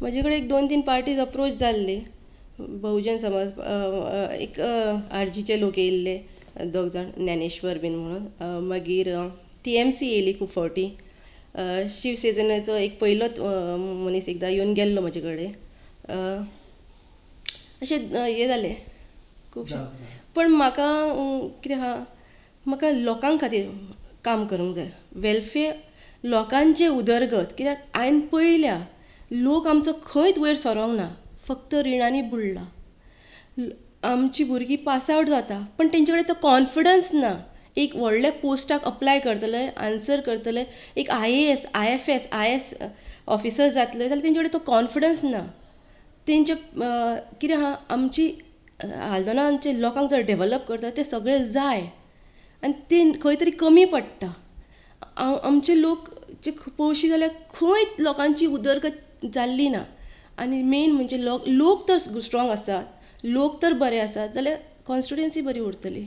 म्हजे कडेन एक दोन तीन पार्टीज अप्रोच जाल्ले बहुजन समाज एक आरजीचे लोक येयल्ले दोग जाण ज्ञानेश्वर बीन म्हणून मागीर टी एम सी येयली खूब फावटी शिवसेनेचो एक पयलोच मनीस एकदां येवन गेल्लो म्हजे कडेन अशें हें जालें खुबशें पण म्हाका कितें आहा म्हाका लोकां खातीर काम करूंक जाय वेलफेअर लोकांचे उदरगत कित्याक हांवें पळयल्या लोक आमचो खंयच वयर सरोंक ना फक्त रिणांनी बुडला आमची भुरगीं पास आवट जाता पण तेंचे कडेन तो कॉन्फिडन्स ना एक व्हडले पोस्टाक अप्लाय करतले आन्सर करतले एक I A S I F S I S officer जातले जाल्यार तेंचे कडेन तो कॉन्फिडन्स ना तेंचे कितें आहा आमची आमचे लोकांक जर डॅवलप करता तें सगळें जाय आनी ते खंय तरी कमी पडटा आमचे लोक जे पोशी जाल्यार खंय लोकांची उदरगत जाल्ली ना आनी मेन म्हणजे लोक लोक तर स्ट्रोंग आसात लोक तर बरे आसात जाल्यार कॉन्स्टिट्युएंसी बरी उरतली